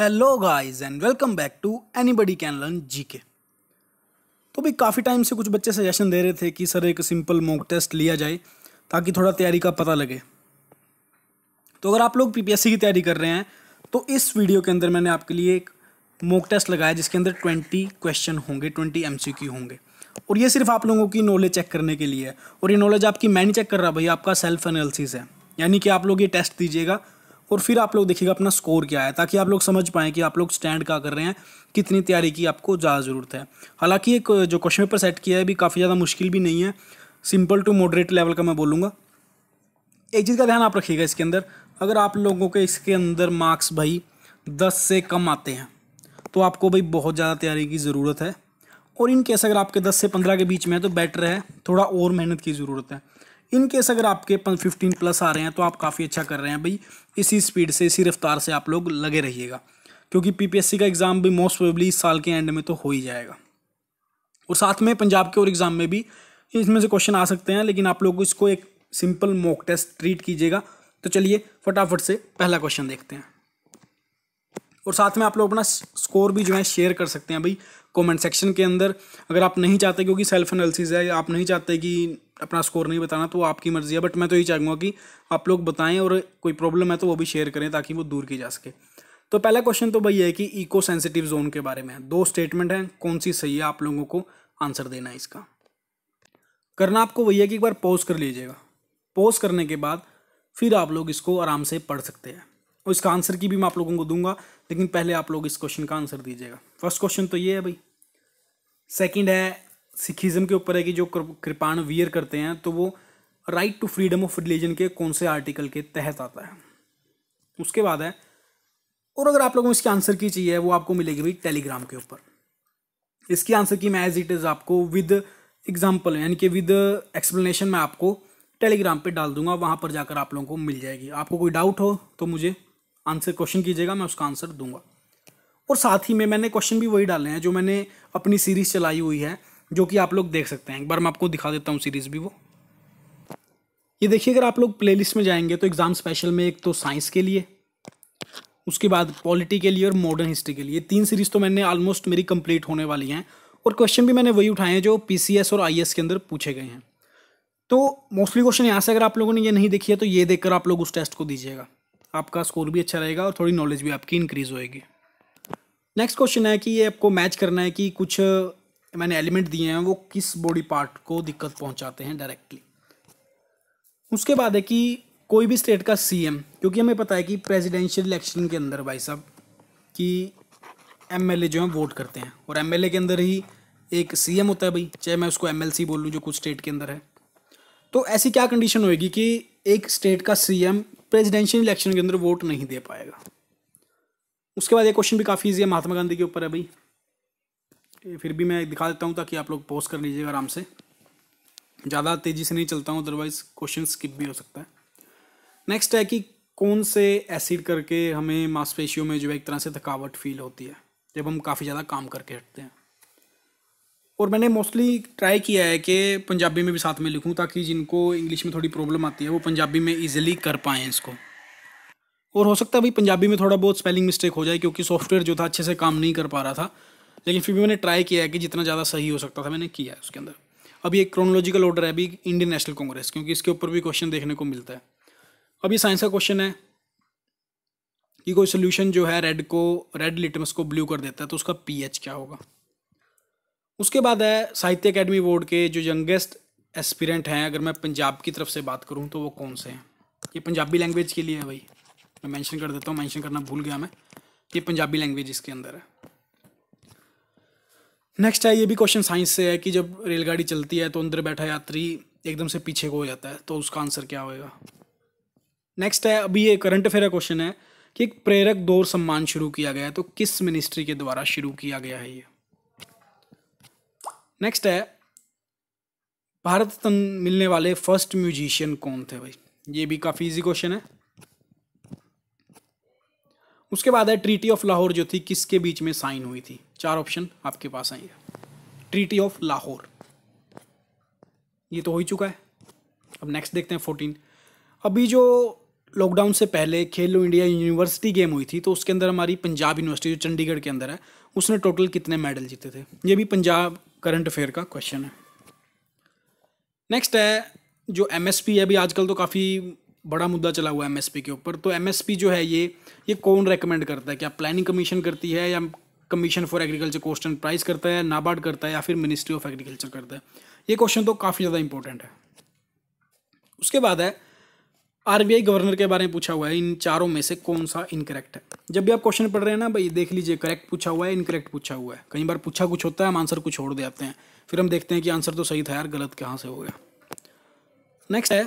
hello guys and welcome back to anybody can learn GK तो भी काफ़ी time से कुछ बच्चे सजेशन दे रहे थे कि सर एक सिंपल मॉक टेस्ट लिया जाए ताकि थोड़ा तैयारी का पता लगे तो अगर आप लोग पीपीएससी की तैयारी कर रहे हैं तो इस वीडियो के अंदर मैंने आपके लिए एक मॉक टेस्ट लगाया जिसके अंदर ट्वेंटी क्वेश्चन होंगे ट्वेंटी एम होंगे और ये सिर्फ आप लोगों की नॉलेज चेक करने के लिए है और ये नॉलेज आपकी मैं नहीं चेक कर रहा भाई आपका सेल्फ एनालिसिस है यानी कि आप लोग ये टेस्ट दीजिएगा और फिर आप लोग देखिएगा अपना स्कोर क्या है ताकि आप लोग समझ पाएँ कि आप लोग स्टैंड क्या कर रहे हैं कितनी तैयारी की आपको ज़्यादा ज़रूरत है हालांकि एक जो क्वेश्चन पेपर सेट किया है भी काफ़ी ज़्यादा मुश्किल भी नहीं है सिंपल टू मॉडरेट लेवल का मैं बोलूँगा एक चीज़ का ध्यान आप रखिएगा इसके अंदर अगर आप लोगों के इसके अंदर मार्क्स भाई दस से कम आते हैं तो आपको भाई बहुत ज़्यादा तैयारी की ज़रूरत है और इन केस अगर आपके दस से पंद्रह के बीच में है तो बेटर है थोड़ा और मेहनत की ज़रूरत है इन केस अगर आपके फिफ्टीन प्लस आ रहे हैं तो आप काफ़ी अच्छा कर रहे हैं भाई इसी स्पीड से इसी रफ्तार से आप लोग लगे रहिएगा क्योंकि पीपीएससी का एग्ज़ाम भी मोस्ट प्रोबली इस साल के एंड में तो हो ही जाएगा और साथ में पंजाब के और एग्ज़ाम में भी इसमें से क्वेश्चन आ सकते हैं लेकिन आप लोग इसको एक सिंपल मॉक टेस्ट ट्रीट कीजिएगा तो चलिए फटाफट से पहला क्वेश्चन देखते हैं और साथ में आप लोग अपना स्कोर भी जो है शेयर कर सकते हैं भाई कमेंट सेक्शन के अंदर अगर आप नहीं चाहते क्योंकि सेल्फ एनालिसिस है आप नहीं चाहते कि अपना स्कोर नहीं बताना तो वो आपकी मर्ज़ी है बट मैं तो यही चाहूँगा कि आप लोग बताएं और कोई प्रॉब्लम है तो वो भी शेयर करें ताकि वो दूर की जा सके तो पहला क्वेश्चन तो भाई है कि इको सेंसिटिव जोन के बारे में दो स्टेटमेंट हैं कौन सी सही है आप लोगों को आंसर देना है इसका करना आपको वही है कि एक बार पॉज कर लीजिएगा पॉज करने के बाद फिर आप लोग इसको आराम से पढ़ सकते हैं और इसका आंसर की भी मैं आप लोगों को दूंगा लेकिन पहले आप लोग इस क्वेश्चन का आंसर दीजिएगा फर्स्ट क्वेश्चन तो ये है भाई सेकंड है सिखिज़म के ऊपर है कि जो कृपाण वियर करते हैं तो वो right to freedom of religion के कौन से आर्टिकल के तहत आता है उसके बाद है और अगर आप लोगों को इसके आंसर की चाहिए वो आपको मिलेगी भाई टेलीग्राम के ऊपर इसकी आंसर की मैं एज इट इज़ आपको विद एग्जाम्पल यानी कि विद एक्सप्लेनेशन मैं आपको टेलीग्राम पे डाल दूंगा वहाँ पर जाकर आप लोगों को मिल जाएगी आपको कोई डाउट हो तो मुझे आंसर क्वेश्चन कीजिएगा मैं उसका आंसर दूंगा और साथ ही में मैंने क्वेश्चन भी वही डाले हैं जो मैंने अपनी सीरीज़ चलाई हुई है जो कि आप लोग देख सकते हैं एक बार मैं आपको दिखा देता हूँ सीरीज़ भी वो ये देखिए अगर आप लोग प्लेलिस्ट में जाएंगे तो एग्ज़ाम स्पेशल में एक तो साइंस के लिए उसके बाद पॉलिटी के लिए और मॉडर्न हिस्ट्री के लिए तीन सीरीज़ तो मैंने ऑलमोस्ट मेरी कंप्लीट होने वाली हैं और क्वेश्चन भी मैंने वही उठाए हैं जो पी और आई के अंदर पूछे गए हैं तो मोस्टली क्वेश्चन यहाँ से अगर आप लोगों ने ये नहीं देखी है तो ये देखकर आप लोग उस टेस्ट को दीजिएगा आपका स्कोर भी अच्छा रहेगा और थोड़ी नॉलेज भी आपकी इंक्रीज़ होएगी नेक्स्ट क्वेश्चन है कि ये आपको मैच करना है कि कुछ मैंने एलिमेंट दिए हैं वो किस बॉडी पार्ट को दिक्कत पहुंचाते हैं डायरेक्टली उसके बाद है कि कोई भी स्टेट का सीएम क्योंकि हमें पता है कि प्रेसिडेंशियल इलेक्शन के अंदर भाई साहब कि एमएलए जो हैं वोट करते हैं और एमएलए के अंदर ही एक सीएम होता है भाई चाहे मैं उसको एमएलसी बोल लूँ जो कुछ स्टेट के अंदर है तो ऐसी क्या कंडीशन होगी कि एक स्टेट का सीएम प्रेसिडेंशियल इलेक्शन के अंदर वोट नहीं दे पाएगा उसके बाद ये क्वेश्चन भी काफ़ी ईजी है महात्मा गांधी के ऊपर है भाई फिर भी मैं दिखा देता हूँ ताकि आप लोग पोस्ट कर लीजिएगा आराम से ज़्यादा तेज़ी से नहीं चलता हूँ अदरवाइज़ क्वेश्चन स्किप भी हो सकता है नेक्स्ट है कि कौन से एसिड करके हमें मांसपेशियों में जो है एक तरह से थकावट फील होती है जब हम काफ़ी ज़्यादा काम करके हटते हैं और मैंने मोस्टली ट्राई किया है कि पंजाबी में भी साथ में लिखूं ताकि जिनको इंग्लिश में थोड़ी प्रॉब्लम आती है वो पंजाबी में इजीली कर पाएँ इसको और हो सकता है भाई पंजाबी में थोड़ा बहुत स्पेलिंग मिस्टेक हो जाए क्योंकि सॉफ्टवेयर जो था अच्छे से काम नहीं कर पा रहा था लेकिन फिर भी मैंने ट्राई किया है कि जितना ज़्यादा सही हो सकता था मैंने किया है उसके अंदर अब ये क्रोनोलॉजिकल ऑर्डर है अभी इंडियन नेशनल कांग्रेस क्योंकि इसके ऊपर भी क्वेश्चन देखने को मिलता है अब ये साइंस का क्वेश्चन है कि कोई सोल्यूशन जो है रेड को रेड लिटमस को ब्लू कर देता है तो उसका पी क्या होगा उसके बाद है साहित्य अकेडमी बोर्ड के जो यंगेस्ट एस्पिरेंट हैं अगर मैं पंजाब की तरफ से बात करूँ तो वो कौन से हैं ये पंजाबी लैंग्वेज के लिए है भाई मैं मेंशन कर देता हूँ मेंशन करना भूल गया मैं ये पंजाबी लैंग्वेज इसके अंदर है नेक्स्ट है ये भी क्वेश्चन साइंस से है कि जब रेलगाड़ी चलती है तो अंदर बैठा यात्री एकदम से पीछे को हो जाता है तो उसका आंसर क्या होएगा नेक्स्ट है अभी ये करंट अफेयर का क्वेश्चन है कि एक प्रेरक दौर सम्मान शुरू किया गया है तो किस मिनिस्ट्री के द्वारा शुरू किया गया है ये नेक्स्ट है भारत तन मिलने वाले फर्स्ट म्यूजिशियन कौन थे भाई ये भी काफ़ी इजी क्वेश्चन है उसके बाद है ट्रीटी ऑफ लाहौर जो थी किसके बीच में साइन हुई थी चार ऑप्शन आपके पास आएंगे ट्रीटी ऑफ लाहौर ये तो हो ही चुका है अब नेक्स्ट देखते हैं फोर्टीन अभी जो लॉकडाउन से पहले खेलो इंडिया यूनिवर्सिटी गेम हुई थी तो उसके अंदर हमारी पंजाब यूनिवर्सिटी जो चंडीगढ़ के अंदर है उसने टोटल कितने मेडल जीते थे ये भी पंजाब करंट अफेयर का क्वेश्चन है नेक्स्ट है जो एम है अभी आजकल तो काफ़ी बड़ा मुद्दा चला हुआ है एम के ऊपर तो एम जो है ये ये कौन रेकमेंड करता है क्या प्लानिंग कमीशन करती है या commission for agriculture question price करता है नाबार्ड करता है या फिर मिनिस्ट्री ऑफ एग्रीकल्चर करता है ये क्वेश्चन तो काफ़ी ज़्यादा इंपॉर्टेंट है उसके बाद है आर गवर्नर के बारे में पूछा हुआ है इन चारों में से कौन सा इनकरेक्ट है जब भी आप क्वेश्चन पढ़ रहे हैं ना भाई देख लीजिए करेक्ट पूछा हुआ है इनकरेक्ट पूछा हुआ है कई बार पूछा कुछ होता है हम आंसर कुछ छोड़ देते हैं फिर हम देखते हैं कि आंसर तो सही था यार गलत कहाँ से हो गया नेक्स्ट है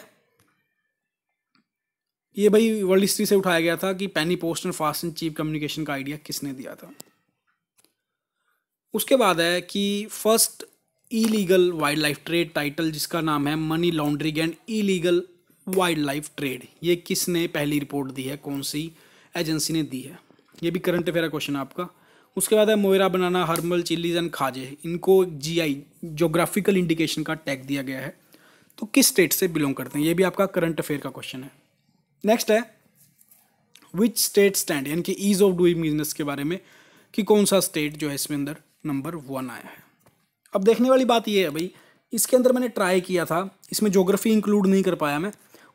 ये भाई वर्ल्ड हिस्ट्री से उठाया गया था कि penny post and fast and cheap communication का आइडिया किसने दिया था उसके बाद है कि first illegal wildlife trade title जिसका नाम है money laundering and illegal wildlife trade ये किसने पहली रिपोर्ट दी है कौन सी एजेंसी ने दी है ये भी करंट अफेयर क्वेश्चन आपका उसके बाद है मोयरा बनाना हर्मल चिल्लीज एंड खाजे इनको जी आई जोग्राफिकल इंडिकेशन का टैग दिया गया है तो किस स्टेट से बिलोंग करते हैं ये भी आपका करंट अफेयर का क्वेश्चन है नेक्स्ट है विच स्टेट स्टैंड यानी कि ईज ऑफ डूइंग बिजनेस के बारे में कि कौन सा स्टेट जो है इसमें अंदर नंबर वन आया है अब देखने वाली बात यह है भाई इसके अंदर मैंने ट्राई किया था इसमें जोग्राफी इंक्लूड नहीं कर पाया मैं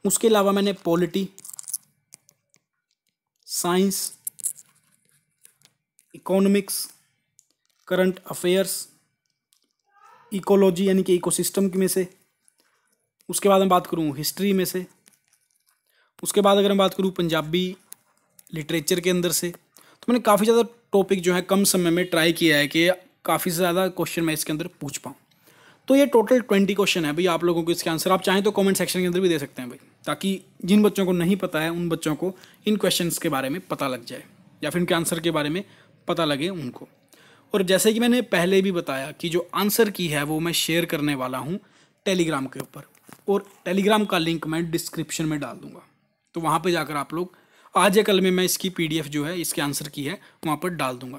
उसके अलावा मैंने polity science economics current affairs ecology यानी कि इकोसिस्टम में से उसके बाद मैं बात करूँ हिस्ट्री में से उसके बाद अगर मैं बात करूँ पंजाबी लिटरेचर के अंदर से तो मैंने काफ़ी ज़्यादा टॉपिक जो है कम समय में ट्राई किया है कि काफ़ी ज़्यादा क्वेश्चन मैं इसके अंदर पूछ पाऊँ तो ये टोटल ट्वेंटी क्वेश्चन है भाई आप लोगों को इसके आंसर आप चाहें तो कमेंट सेक्शन के अंदर भी दे सकते हैं भाई ताकि जिन बच्चों को नहीं पता है उन बच्चों को इन क्वेश्चन के बारे में पता लग जाए या फिर उनके आंसर के बारे में पता लगे उनको और जैसे कि मैंने पहले भी बताया कि जो आंसर की है वो मैं शेयर करने वाला हूँ टेलीग्राम के ऊपर और टेलीग्राम का लिंक मैं डिस्क्रिप्शन में डाल दूँगा तो वहाँ पर जाकर आप लोग आज या कल में मैं इसकी पीडीएफ जो है इसके आंसर की है वहाँ पर डाल दूंगा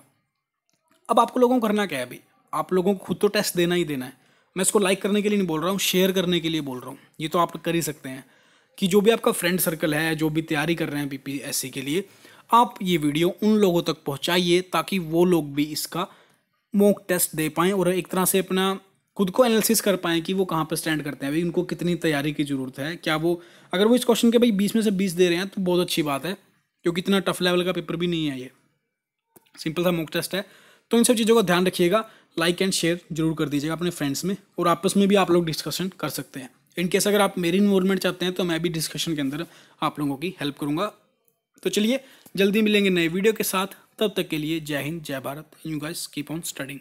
अब आपको लोगों को करना क्या है अभी आप लोगों को खुद तो टेस्ट देना ही देना है मैं इसको लाइक करने के लिए नहीं बोल रहा हूँ शेयर करने के लिए बोल रहा हूँ ये तो आप कर ही सकते हैं कि जो भी आपका फ्रेंड सर्कल है जो भी तैयारी कर रहे हैं बीपीएससी के लिए आप ये वीडियो उन लोगों तक पहुँचाइए ताकि वो लोग भी इसका मोक टेस्ट दे पाएँ और एक तरह से अपना खुद को एनालिसिस कर पाएँ कि वो कहाँ पर स्टैंड करते हैं भाई उनको कितनी तैयारी की ज़रूरत है क्या वो अगर वो इस क्वेश्चन के भाई बीस में से बीस दे रहे हैं तो बहुत अच्छी बात है क्योंकि इतना टफ लेवल का पेपर भी नहीं है ये सिंपल सा मॉक टेस्ट है तो इन सब चीज़ों का ध्यान रखिएगा लाइक एंड शेयर जरूर कर दीजिएगा अपने फ्रेंड्स में और आपस में भी आप लोग डिस्कशन कर सकते हैं इन केस अगर आप मेरी इन्वॉलमेंट चाहते हैं तो मैं भी डिस्कशन के अंदर आप लोगों की हेल्प करूँगा तो चलिए जल्दी मिलेंगे नए वीडियो के साथ तब तक के लिए Jai Hind Jai Bharat you guys keep on studying